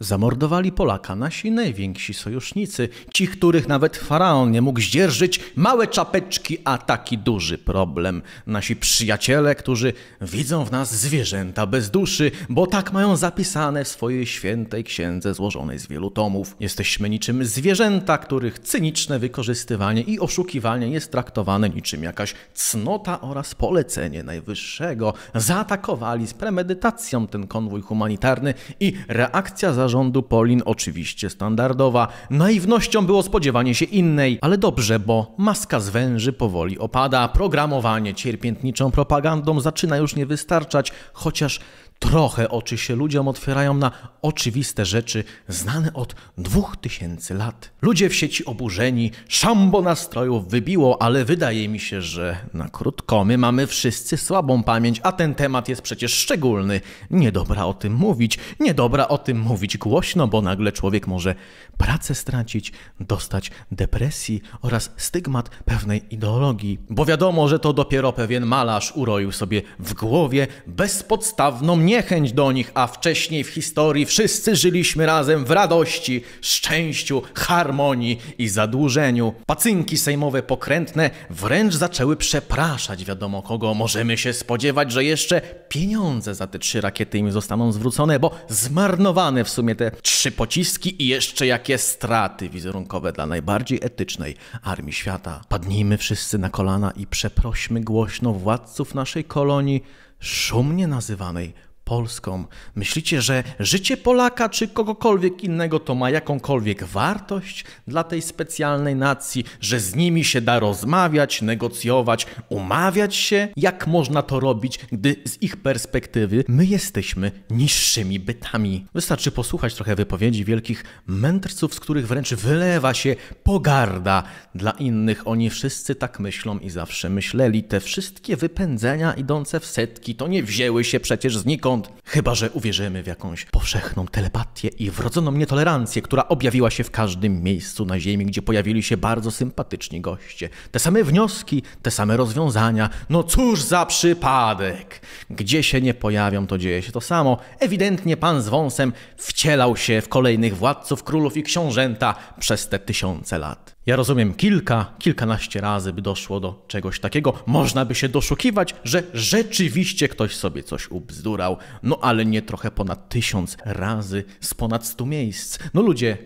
Zamordowali Polaka, nasi najwięksi sojusznicy, ci, których nawet faraon nie mógł zdzierżyć, małe czapeczki, a taki duży problem. Nasi przyjaciele, którzy widzą w nas zwierzęta bez duszy, bo tak mają zapisane w swojej świętej księdze złożonej z wielu tomów. Jesteśmy niczym zwierzęta, których cyniczne wykorzystywanie i oszukiwanie jest traktowane niczym jakaś cnota oraz polecenie najwyższego. Zaatakowali z premedytacją ten konwój humanitarny i reakcja za zarządu Polin oczywiście standardowa. Naiwnością było spodziewanie się innej, ale dobrze, bo maska z węży powoli opada, programowanie cierpiętniczą propagandą zaczyna już nie wystarczać, chociaż trochę oczy się ludziom otwierają na oczywiste rzeczy znane od dwóch tysięcy lat. Ludzie w sieci oburzeni, szambo nastrojów wybiło, ale wydaje mi się, że na krótko my mamy wszyscy słabą pamięć, a ten temat jest przecież szczególny. Niedobra o tym mówić, niedobra o tym mówić głośno, bo nagle człowiek może pracę stracić, dostać depresji oraz stygmat pewnej ideologii. Bo wiadomo, że to dopiero pewien malarz uroił sobie w głowie bezpodstawną niechęć do nich, a wcześniej w historii wszyscy żyliśmy razem w radości, szczęściu, harmonii i zadłużeniu. Pacynki sejmowe pokrętne wręcz zaczęły przepraszać wiadomo kogo. Możemy się spodziewać, że jeszcze pieniądze za te trzy rakiety im zostaną zwrócone, bo zmarnowane w sumie te trzy pociski i jeszcze jakie straty wizerunkowe dla najbardziej etycznej armii świata. Padnijmy wszyscy na kolana i przeprośmy głośno władców naszej kolonii, szumnie nazywanej Polską. Myślicie, że życie Polaka czy kogokolwiek innego to ma jakąkolwiek wartość dla tej specjalnej nacji, że z nimi się da rozmawiać, negocjować, umawiać się? Jak można to robić, gdy z ich perspektywy my jesteśmy niższymi bytami? Wystarczy posłuchać trochę wypowiedzi wielkich mędrców, z których wręcz wylewa się pogarda dla innych. Oni wszyscy tak myślą i zawsze myśleli. Te wszystkie wypędzenia idące w setki to nie wzięły się przecież znikąd chyba że uwierzymy w jakąś powszechną telepatię i wrodzoną nietolerancję, która objawiła się w każdym miejscu na Ziemi, gdzie pojawili się bardzo sympatyczni goście. Te same wnioski, te same rozwiązania. No cóż za przypadek! Gdzie się nie pojawią, to dzieje się to samo. Ewidentnie pan z wąsem wcielał się w kolejnych władców, królów i książęta przez te tysiące lat. Ja rozumiem, kilka, kilkanaście razy by doszło do czegoś takiego. Można by się doszukiwać, że rzeczywiście ktoś sobie coś ubzdurał. No ale nie trochę ponad tysiąc razy z ponad stu miejsc. No ludzie,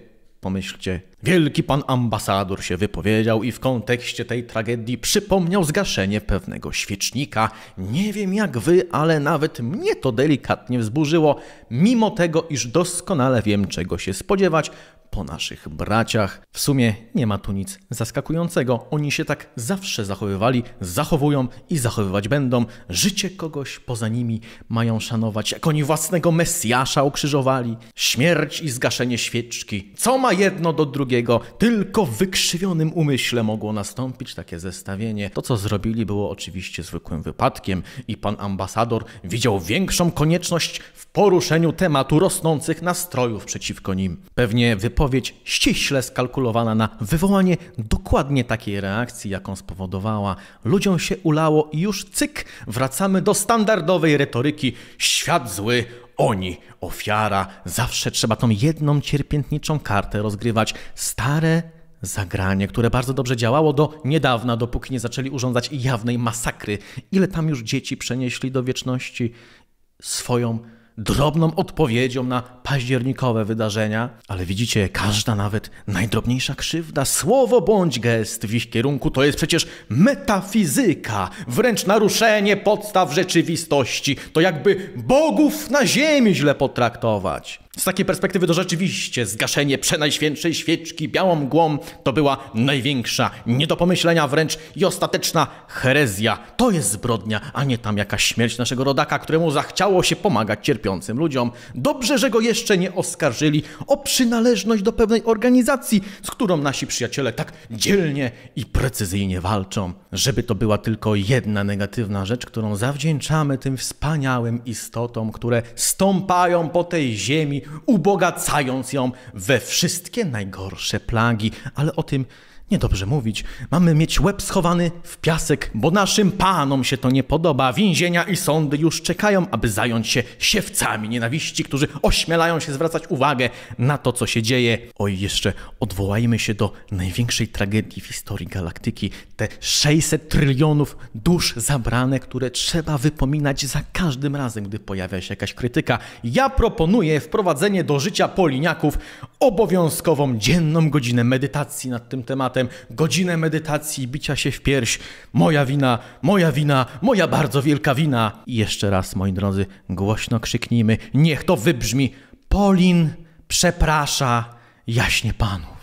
pomyślcie, wielki pan ambasador się wypowiedział i w kontekście tej tragedii przypomniał zgaszenie pewnego świecznika. Nie wiem jak wy, ale nawet mnie to delikatnie wzburzyło. Mimo tego, iż doskonale wiem czego się spodziewać, po naszych braciach. W sumie nie ma tu nic zaskakującego. Oni się tak zawsze zachowywali, zachowują i zachowywać będą. Życie kogoś poza nimi mają szanować, jak oni własnego Mesjasza ukrzyżowali. Śmierć i zgaszenie świeczki. Co ma jedno do drugiego? Tylko w wykrzywionym umyśle mogło nastąpić takie zestawienie. To, co zrobili, było oczywiście zwykłym wypadkiem i pan ambasador widział większą konieczność w poruszeniu tematu rosnących nastrojów przeciwko nim. Pewnie wypowiedział odpowiedź ściśle skalkulowana na wywołanie dokładnie takiej reakcji, jaką spowodowała. Ludziom się ulało i już cyk, wracamy do standardowej retoryki świat zły, oni, ofiara. Zawsze trzeba tą jedną cierpiętniczą kartę rozgrywać. Stare zagranie, które bardzo dobrze działało do niedawna, dopóki nie zaczęli urządzać jawnej masakry. Ile tam już dzieci przenieśli do wieczności swoją drobną odpowiedzią na październikowe wydarzenia, ale widzicie, każda nawet najdrobniejsza krzywda, słowo bądź gest w ich kierunku to jest przecież metafizyka, wręcz naruszenie podstaw rzeczywistości. To jakby bogów na ziemi źle potraktować. Z takiej perspektywy to rzeczywiście zgaszenie przenajświętszej świeczki białą mgłą to była największa, nie do pomyślenia wręcz i ostateczna herezja. To jest zbrodnia, a nie tam jakaś śmierć naszego rodaka, któremu zachciało się pomagać cierpiącym ludziom. Dobrze, że go jeszcze nie oskarżyli o przynależność do pewnej organizacji, z którą nasi przyjaciele tak dzielnie i precyzyjnie walczą. Żeby to była tylko jedna negatywna rzecz, którą zawdzięczamy tym wspaniałym istotom, które stąpają po tej ziemi, ubogacając ją we wszystkie najgorsze plagi. Ale o tym niedobrze mówić. Mamy mieć łeb schowany w piasek, bo naszym panom się to nie podoba. Więzienia i sądy już czekają, aby zająć się siewcami nienawiści, którzy ośmielają się zwracać uwagę na to, co się dzieje. Oj, jeszcze odwołajmy się do największej tragedii w historii galaktyki, te 600 trylionów dusz zabrane, które trzeba wypominać za każdym razem, gdy pojawia się jakaś krytyka. Ja proponuję wprowadzenie do życia poliniaków obowiązkową dzienną godzinę medytacji nad tym tematem, godzinę medytacji bicia się w pierś. Moja wina, moja wina, moja bardzo wielka wina. I jeszcze raz, moi drodzy, głośno krzyknijmy, niech to wybrzmi. Polin przeprasza jaśnie panów.